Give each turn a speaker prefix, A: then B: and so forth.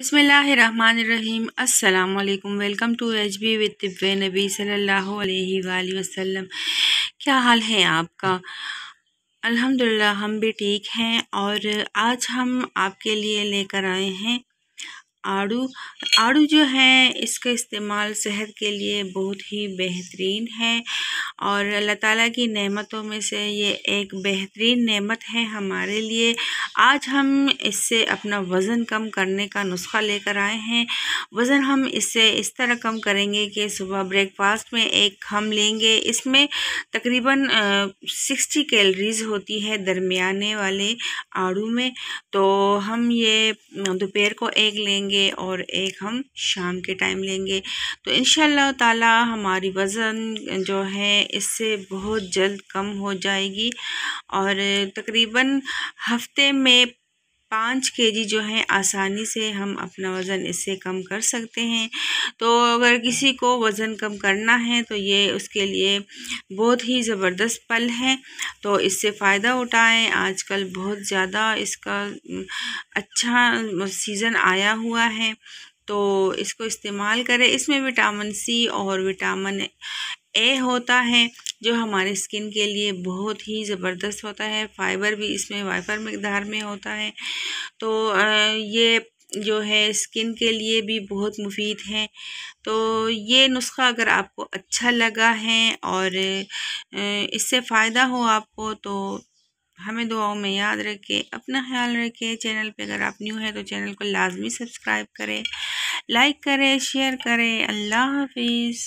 A: बसमीम् अल्लाम welcome to H B with तिब्बे नबी सल्लल्लाहु अलैहि वसल्लम क्या हाल है आपका अल्हम्दुलिल्लाह हम भी ठीक हैं और आज हम आपके लिए लेकर आए हैं आड़ू आड़ू जो है इसका इस्तेमाल सेहत के लिए बहुत ही बेहतरीन है और अल्लाह ताला की नेमतों में से ये एक बेहतरीन नेमत है हमारे लिए आज हम इससे अपना वज़न कम करने का नुस्खा लेकर आए हैं वज़न हम इससे इस तरह कम करेंगे कि सुबह ब्रेकफास्ट में एक खम लेंगे इसमें तकरीबन सिक्सटी कैलरीज होती है दरमियाने वाले आड़ू में तो हम ये दोपहर को एक लेंगे लेंगे और एक हम शाम के टाइम लेंगे तो इन ताला हमारी वज़न जो है इससे बहुत जल्द कम हो जाएगी और तकरीबन हफ्ते में पाँच के जी जो है आसानी से हम अपना वज़न इससे कम कर सकते हैं तो अगर किसी को वज़न कम करना है तो ये उसके लिए बहुत ही ज़बरदस्त पल है तो इससे फ़ायदा उठाएं आजकल बहुत ज़्यादा इसका अच्छा सीज़न आया हुआ है तो इसको इस्तेमाल करें इसमें विटामिन सी और विटामिन ए होता है जो हमारे स्किन के लिए बहुत ही ज़बरदस्त होता है फाइबर भी इसमें वाइफर मकदार में होता है तो ये जो है स्किन के लिए भी बहुत मुफीद है तो ये नुस्खा अगर आपको अच्छा लगा है और इससे फ़ायदा हो आपको तो हमें दुआओं में याद रखें अपना ख्याल रखें चैनल पे अगर आप न्यू है तो चैनल को लाजमी सब्सक्राइब करें लाइक करें शेयर करें अल्लाह हाफिज़